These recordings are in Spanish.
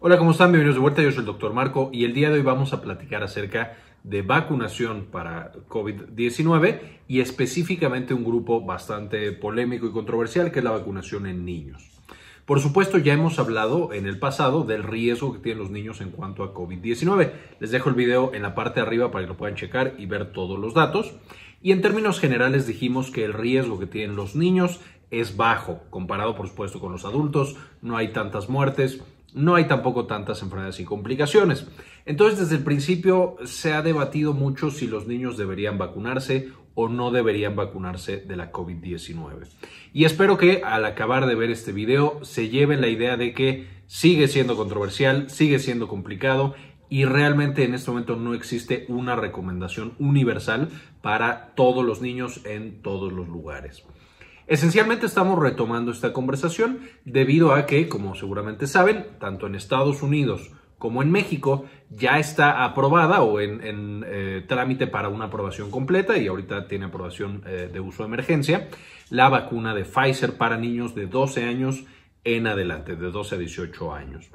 Hola, ¿cómo están? Bienvenidos de vuelta. Yo soy el doctor Marco y el día de hoy vamos a platicar acerca de vacunación para COVID-19 y específicamente un grupo bastante polémico y controversial que es la vacunación en niños. Por supuesto, ya hemos hablado en el pasado del riesgo que tienen los niños en cuanto a COVID-19. Les dejo el video en la parte de arriba para que lo puedan checar y ver todos los datos. Y en términos generales dijimos que el riesgo que tienen los niños es bajo, comparado por supuesto con los adultos, no hay tantas muertes, no hay tampoco tantas enfermedades y complicaciones. Entonces, desde el principio se ha debatido mucho si los niños deberían vacunarse o no deberían vacunarse de la COVID-19. Y espero que al acabar de ver este video se lleven la idea de que sigue siendo controversial, sigue siendo complicado y realmente en este momento no existe una recomendación universal para todos los niños en todos los lugares. Esencialmente estamos retomando esta conversación debido a que, como seguramente saben, tanto en Estados Unidos como en México ya está aprobada o en, eh, trámite para una aprobación completa y ahorita tiene aprobación eh, de uso de emergencia, la vacuna de Pfizer para niños de 12 años en adelante, de 12 a 18 años.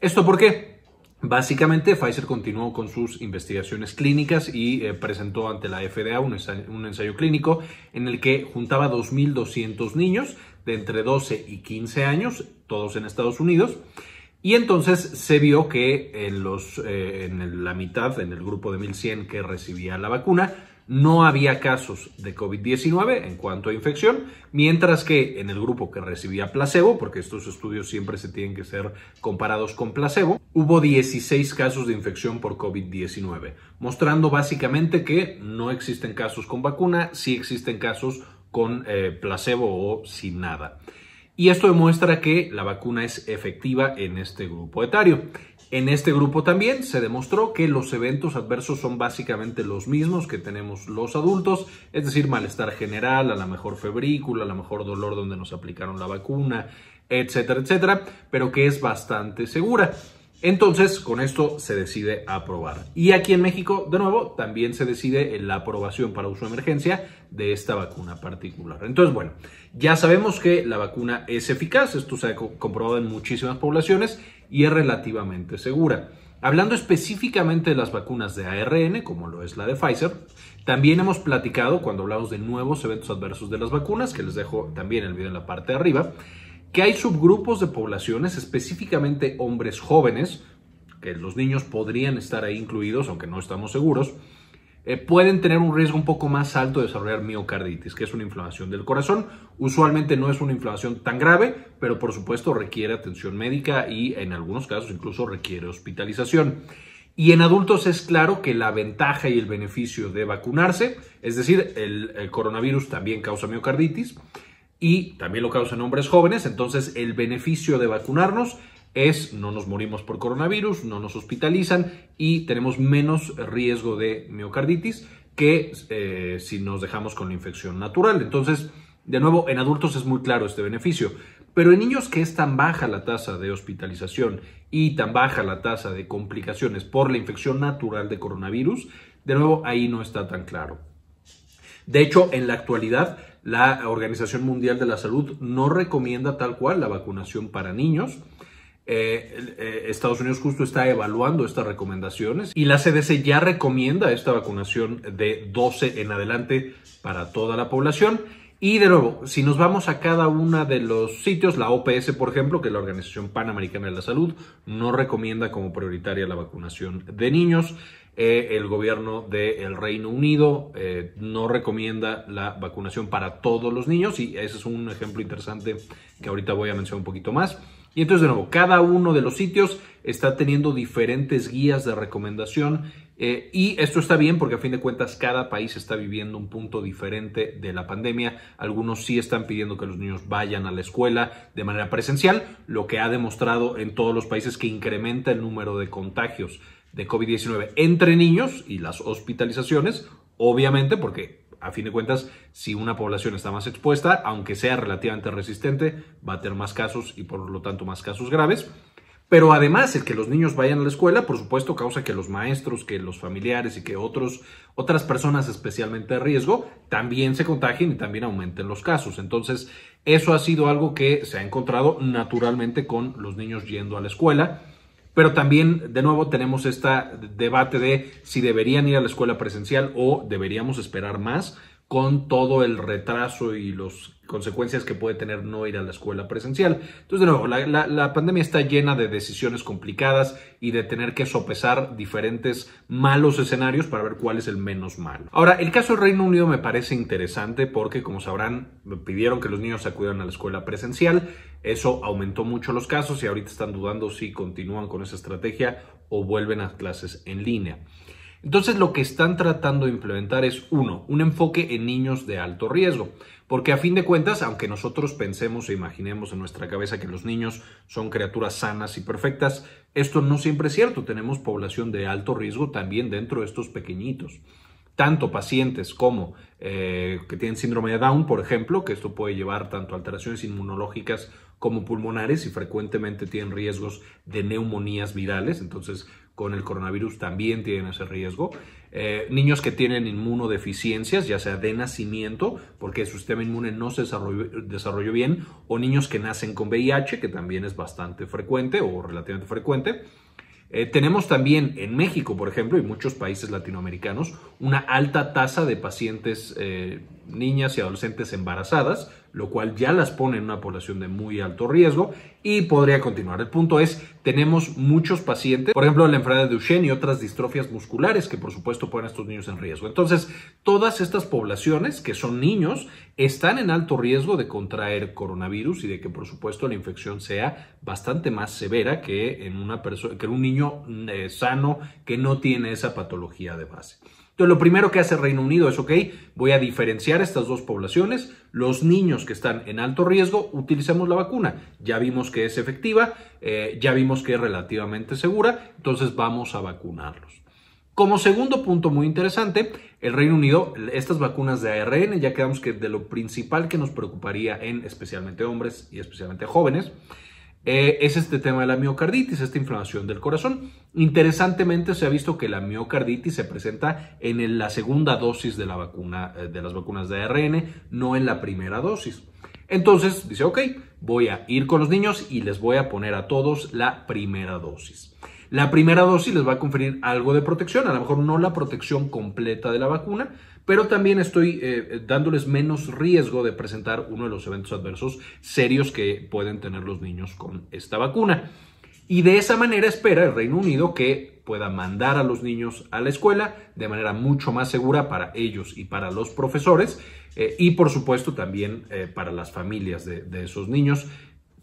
¿Esto por qué? Básicamente, Pfizer continuó con sus investigaciones clínicas y eh, presentó ante la FDA un ensayo, clínico en el que juntaba 2.200 niños de entre 12 y 15 años, todos en Estados Unidos. Y entonces se vio que eh, eh, en, los, en la mitad, en el grupo de 1.100 que recibía la vacuna, no había casos de COVID-19 en cuanto a infección, mientras que en el grupo que recibía placebo, porque estos estudios siempre se tienen que ser comparados con placebo, hubo 16 casos de infección por COVID-19, mostrando básicamente que no existen casos con vacuna, sí existen casos con eh, placebo o sin nada. Y esto demuestra que la vacuna es efectiva en este grupo etario. En este grupo también se demostró que los eventos adversos son básicamente los mismos que tenemos los adultos, es decir, malestar general, a la mejor febrícula, a la mejor dolor donde nos aplicaron la vacuna, etcétera, etcétera, pero que es bastante segura. Entonces, con esto se decide aprobar. Y aquí en México, de nuevo, también se decide la aprobación para uso de emergencia de esta vacuna particular. Entonces, bueno, ya sabemos que la vacuna es eficaz, esto se ha comprobado en muchísimas poblaciones y es relativamente segura. Hablando específicamente de las vacunas de ARN, como lo es la de Pfizer, también hemos platicado cuando hablamos de nuevos eventos adversos de las vacunas, que les dejo también el video en la parte de arriba, que hay subgrupos de poblaciones, específicamente hombres jóvenes, que los niños podrían estar ahí incluidos, aunque no estamos seguros, eh, pueden tener un riesgo un poco más alto de desarrollar miocarditis, que es una inflamación del corazón. Usualmente no es una inflamación tan grave, pero por supuesto requiere atención médica y en algunos casos incluso requiere hospitalización. Y en adultos es claro que la ventaja y el beneficio de vacunarse, es decir, el, coronavirus también causa miocarditis y también lo causan hombres jóvenes, entonces el beneficio de vacunarnos es no nos morimos por coronavirus, no nos hospitalizan y tenemos menos riesgo de miocarditis que eh, si nos dejamos con la infección natural. Entonces, de nuevo, en adultos es muy claro este beneficio, pero en niños que es tan baja la tasa de hospitalización y tan baja la tasa de complicaciones por la infección natural de coronavirus, de nuevo, ahí no está tan claro. De hecho, en la actualidad, la Organización Mundial de la Salud no recomienda tal cual la vacunación para niños. Eh, eh, Estados Unidos justo está evaluando estas recomendaciones y la CDC ya recomienda esta vacunación de 12 en adelante para toda la población. Y de nuevo, si nos vamos a cada uno de los sitios, la OPS, por ejemplo, que es la Organización Panamericana de la Salud, no recomienda como prioritaria la vacunación de niños. Eh, el gobierno del Reino Unido eh, no recomienda la vacunación para todos los niños y ese es un ejemplo interesante que ahorita voy a mencionar un poquito más. Y entonces, de nuevo, cada uno de los sitios está teniendo diferentes guías de recomendación eh, y esto está bien porque a fin de cuentas cada país está viviendo un punto diferente de la pandemia. Algunos sí están pidiendo que los niños vayan a la escuela de manera presencial, lo que ha demostrado en todos los países que incrementa el número de contagios de COVID-19 entre niños y las hospitalizaciones, obviamente porque a fin de cuentas, si una población está más expuesta, aunque sea relativamente resistente, va a tener más casos y por lo tanto más casos graves. Pero además, el que los niños vayan a la escuela, por supuesto, causa que los maestros, que los familiares y que otros, otras personas especialmente de riesgo también se contagien y también aumenten los casos. Entonces, eso ha sido algo que se ha encontrado naturalmente con los niños yendo a la escuela pero también, de nuevo, tenemos este debate de si deberían ir a la escuela presencial o deberíamos esperar más con todo el retraso y las consecuencias que puede tener no ir a la escuela presencial. Entonces, de nuevo, la, pandemia está llena de decisiones complicadas y de tener que sopesar diferentes malos escenarios para ver cuál es el menos malo. Ahora, el caso del Reino Unido me parece interesante porque, como sabrán, pidieron que los niños acudieran a la escuela presencial. Eso aumentó mucho los casos y ahorita están dudando si continúan con esa estrategia o vuelven a clases en línea. Entonces lo que están tratando de implementar es, uno, un enfoque en niños de alto riesgo, porque a fin de cuentas, aunque nosotros pensemos e imaginemos en nuestra cabeza que los niños son criaturas sanas y perfectas, esto no siempre es cierto. Tenemos población de alto riesgo también dentro de estos pequeñitos tanto pacientes como eh, que tienen síndrome de Down, por ejemplo, que esto puede llevar tanto a alteraciones inmunológicas como pulmonares y frecuentemente tienen riesgos de neumonías virales. Entonces, con el coronavirus también tienen ese riesgo. Eh, niños que tienen inmunodeficiencias, ya sea de nacimiento, porque su sistema inmune no se desarrolló, bien, o niños que nacen con VIH, que también es bastante frecuente o relativamente frecuente. Eh, tenemos también en México, por ejemplo, y muchos países latinoamericanos, una alta tasa de pacientes, eh, niñas y adolescentes embarazadas, lo cual ya las pone en una población de muy alto riesgo y podría continuar. El punto es, tenemos muchos pacientes, por ejemplo, la enfermedad de Duchenne y otras distrofias musculares que por supuesto ponen a estos niños en riesgo. Entonces, todas estas poblaciones que son niños están en alto riesgo de contraer coronavirus y de que por supuesto la infección sea bastante más severa que en una persona que en un niño eh, sano que no tiene esa patología de base lo primero que hace Reino Unido es, ok, voy a diferenciar estas dos poblaciones. Los niños que están en alto riesgo, utilicemos la vacuna. Ya vimos que es efectiva, eh, ya vimos que es relativamente segura, entonces vamos a vacunarlos. Como segundo punto muy interesante, el Reino Unido, estas vacunas de ARN, ya quedamos que de lo principal que nos preocuparía en especialmente hombres y especialmente jóvenes, eh, es este tema de la miocarditis, esta inflamación del corazón. Interesantemente se ha visto que la miocarditis se presenta en la segunda dosis de, la vacuna, eh, de las vacunas de ARN, no en la primera dosis. Entonces dice, ok, voy a ir con los niños y les voy a poner a todos la primera dosis. La primera dosis les va a conferir algo de protección, a lo mejor no la protección completa de la vacuna, pero también estoy eh, eh, dándoles menos riesgo de presentar uno de los eventos adversos serios que pueden tener los niños con esta vacuna. Y de esa manera espera el Reino Unido que pueda mandar a los niños a la escuela de manera mucho más segura para ellos y para los profesores eh, y por supuesto también para las familias de esos niños,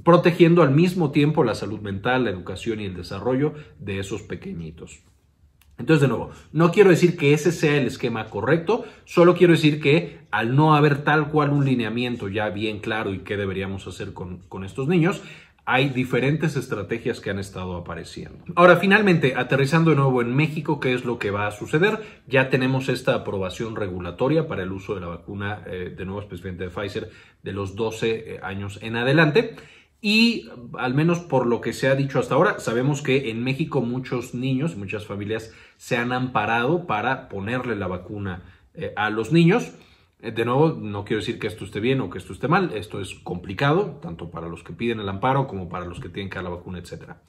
protegiendo al mismo tiempo la salud mental, la educación y el desarrollo de esos pequeñitos. Entonces, de nuevo, no quiero decir que ese sea el esquema correcto, solo quiero decir que al no haber tal cual un lineamiento ya bien claro y qué deberíamos hacer con, estos niños, hay diferentes estrategias que han estado apareciendo. Ahora, finalmente, aterrizando de nuevo en México, ¿qué es lo que va a suceder? Ya tenemos esta aprobación regulatoria para el uso de la vacuna, eh, de nuevo especialmente de Pfizer, de los 12 eh, años en adelante. Y al menos por lo que se ha dicho hasta ahora, sabemos que en México muchos niños y muchas familias se han amparado para ponerle la vacuna eh, a los niños. Eh, de nuevo, no quiero decir que esto esté bien o que esto esté mal, esto es complicado, tanto para los que piden el amparo como para los que tienen que dar la vacuna, etcétera.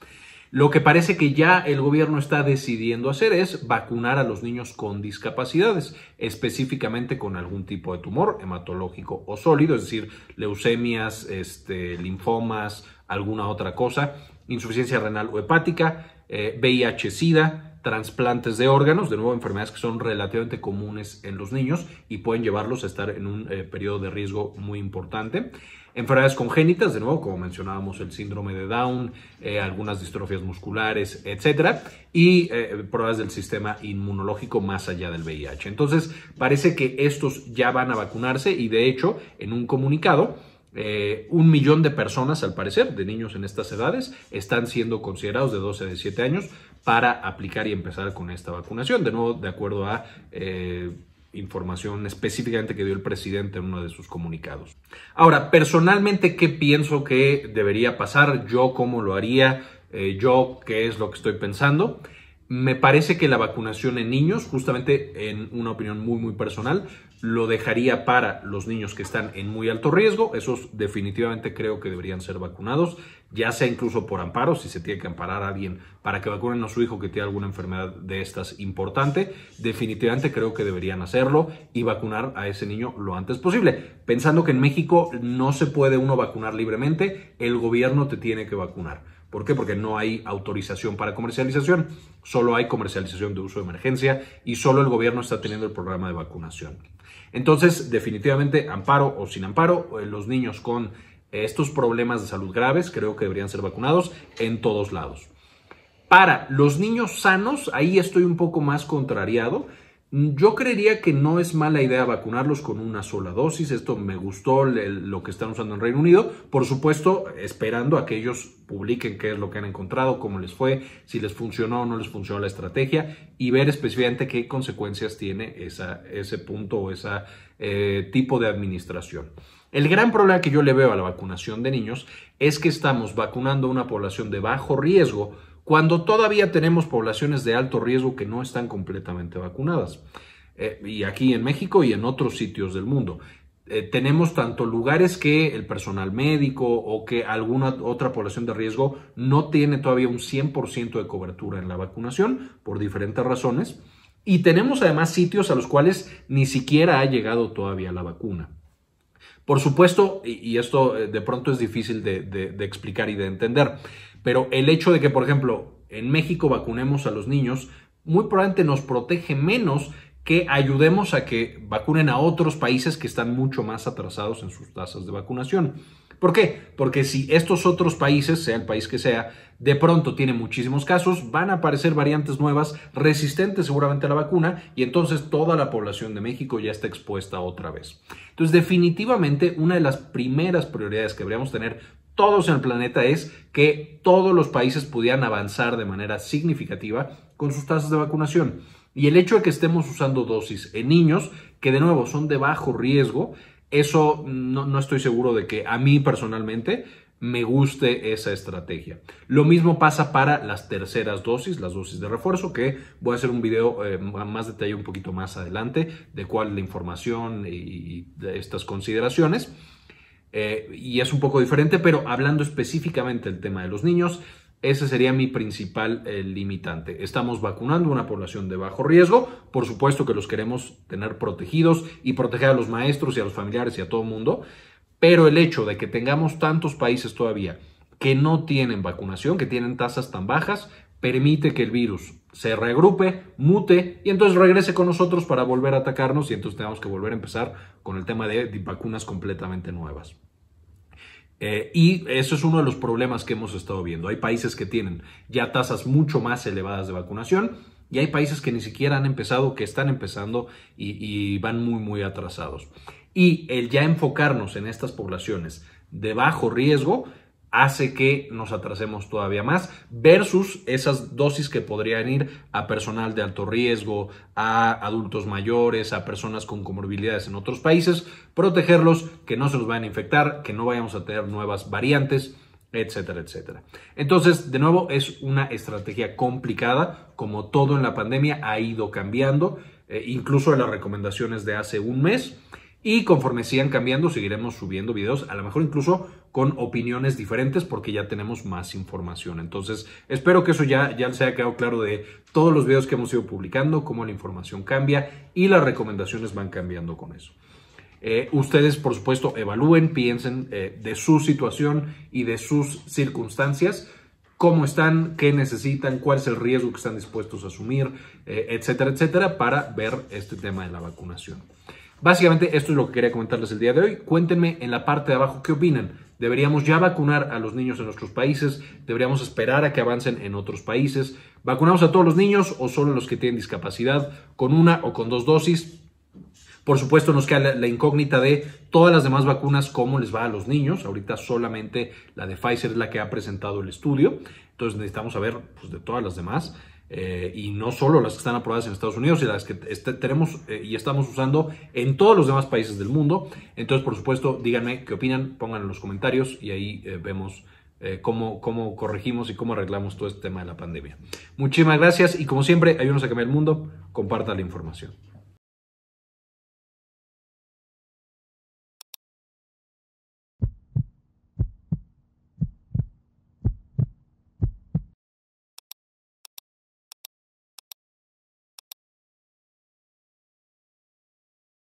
Lo que parece que ya el gobierno está decidiendo hacer es vacunar a los niños con discapacidades, específicamente con algún tipo de tumor hematológico o sólido, es decir, leucemias, este, linfomas, alguna otra cosa, insuficiencia renal o hepática, eh, VIH-Sida, trasplantes de órganos, de nuevo enfermedades que son relativamente comunes en los niños y pueden llevarlos a estar en un eh, periodo de riesgo muy importante. Enfermedades congénitas, de nuevo, como mencionábamos, el síndrome de Down, eh, algunas distrofias musculares, etcétera, y eh, pruebas del sistema inmunológico más allá del VIH. Entonces, parece que estos ya van a vacunarse y, de hecho, en un comunicado, eh, un millón de personas, al parecer, de niños en estas edades, están siendo considerados de 12 a 17 años para aplicar y empezar con esta vacunación. De nuevo, de acuerdo a eh, información específicamente que dio el presidente en uno de sus comunicados. Ahora, personalmente, ¿qué pienso que debería pasar? ¿Yo cómo lo haría? Eh, ¿Yo qué es lo que estoy pensando? Me parece que la vacunación en niños, justamente en una opinión muy, muy personal, lo dejaría para los niños que están en muy alto riesgo. Esos definitivamente creo que deberían ser vacunados, ya sea incluso por amparo, si se tiene que amparar a alguien para que vacunen a su hijo que tiene alguna enfermedad de estas importante. Definitivamente creo que deberían hacerlo y vacunar a ese niño lo antes posible. Pensando que en México no se puede uno vacunar libremente, el gobierno te tiene que vacunar. ¿Por qué? Porque no hay autorización para comercialización, solo hay comercialización de uso de emergencia y solo el gobierno está teniendo el programa de vacunación. Entonces, definitivamente, amparo o sin amparo, eh, los niños con estos problemas de salud graves creo que deberían ser vacunados en todos lados. Para los niños sanos, ahí estoy un poco más contrariado. Mm, yo creería que no es mala idea vacunarlos con una sola dosis. Esto me gustó lo que están usando en Reino Unido. Por supuesto, esperando a que ellos publiquen qué es lo que han encontrado, cómo les fue, si les funcionó o no les funcionó la estrategia y ver específicamente qué consecuencias tiene esa, ese punto o ese eh, tipo de administración. El gran problema que yo le veo a la vacunación de niños es que estamos vacunando a una población de bajo riesgo cuando todavía tenemos poblaciones de alto riesgo que no están completamente vacunadas. Eh, y aquí en México y en otros sitios del mundo. Eh, tenemos tanto lugares que el personal médico o que alguna otra población de riesgo no tiene todavía un 100% de cobertura en la vacunación por diferentes razones. Y tenemos además sitios a los cuales ni siquiera ha llegado todavía la vacuna. Por supuesto, y esto eh, de pronto es difícil de explicar y de entender, pero el hecho de que, por ejemplo, en México vacunemos a los niños, muy probablemente nos protege menos que ayudemos a que vacunen a otros países que están mucho más atrasados en sus tasas de vacunación. ¿Por qué? Porque si estos otros países, sea el país que sea, de pronto tienen muchísimos casos, van a aparecer variantes nuevas resistentes seguramente a la vacuna y entonces toda la población de México ya está expuesta otra vez. Entonces, definitivamente, una de las primeras prioridades que deberíamos tener todos en el planeta es que todos los países pudieran avanzar de manera significativa con sus tasas de vacunación. Y el hecho de que estemos usando dosis en niños, que de nuevo son de bajo riesgo, eso no, estoy seguro de que a mí personalmente me guste esa estrategia. Lo mismo pasa para las terceras dosis, las dosis de refuerzo, que voy a hacer un video eh, más detalle un poquito más adelante de cuál la información y, de estas consideraciones. Eh, y es un poco diferente, pero hablando específicamente del tema de los niños, ese sería mi principal eh, limitante. Estamos vacunando una población de bajo riesgo. Por supuesto que los queremos tener protegidos y proteger a los maestros y a los familiares y a todo el mundo. Pero el hecho de que tengamos tantos países todavía que no tienen vacunación, que tienen tasas tan bajas, permite que el virus se regrupe, mute y entonces regrese con nosotros para volver a atacarnos y entonces tenemos que volver a empezar con el tema de, vacunas completamente nuevas. Eh, y eso es uno de los problemas que hemos estado viendo. Hay países que tienen ya tasas mucho más elevadas de vacunación y hay países que ni siquiera han empezado, que están empezando y, y van muy, muy atrasados. Y el ya enfocarnos en estas poblaciones de bajo riesgo, hace que nos atrasemos todavía más versus esas dosis que podrían ir a personal de alto riesgo, a adultos mayores, a personas con comorbilidades en otros países, protegerlos, que no se los vayan a infectar, que no vayamos a tener nuevas variantes, etcétera, etcétera. Entonces, de nuevo, es una estrategia complicada, como todo en la pandemia ha ido cambiando, eh, incluso en las recomendaciones de hace un mes. Y conforme sigan cambiando, seguiremos subiendo videos, a lo mejor incluso con opiniones diferentes porque ya tenemos más información. Entonces, espero que eso ya, ya se haya quedado claro de todos los videos que hemos ido publicando, cómo la información cambia y las recomendaciones van cambiando con eso. Eh, ustedes, por supuesto, evalúen, piensen eh, de su situación y de sus circunstancias cómo están, qué necesitan, cuál es el riesgo que están dispuestos a asumir, eh, etcétera, etcétera, para ver este tema de la vacunación. Básicamente esto es lo que quería comentarles el día de hoy. Cuéntenme en la parte de abajo qué opinan. ¿Deberíamos ya vacunar a los niños en nuestros países? ¿Deberíamos esperar a que avancen en otros países? ¿Vacunamos a todos los niños o solo los que tienen discapacidad con una o con dos dosis? Por supuesto, nos queda la, incógnita de todas las demás vacunas, cómo les va a los niños. Ahorita solamente la de Pfizer es la que ha presentado el estudio. Entonces necesitamos saber pues, de todas las demás. Eh, y no solo las que están aprobadas en Estados Unidos, y las que este, tenemos eh, y estamos usando en todos los demás países del mundo. Entonces, por supuesto, díganme qué opinan, pongan en los comentarios y ahí eh, vemos cómo, corregimos y cómo arreglamos todo este tema de la pandemia. Muchísimas gracias y como siempre, ayúdanos a cambiar el mundo, compartan la información.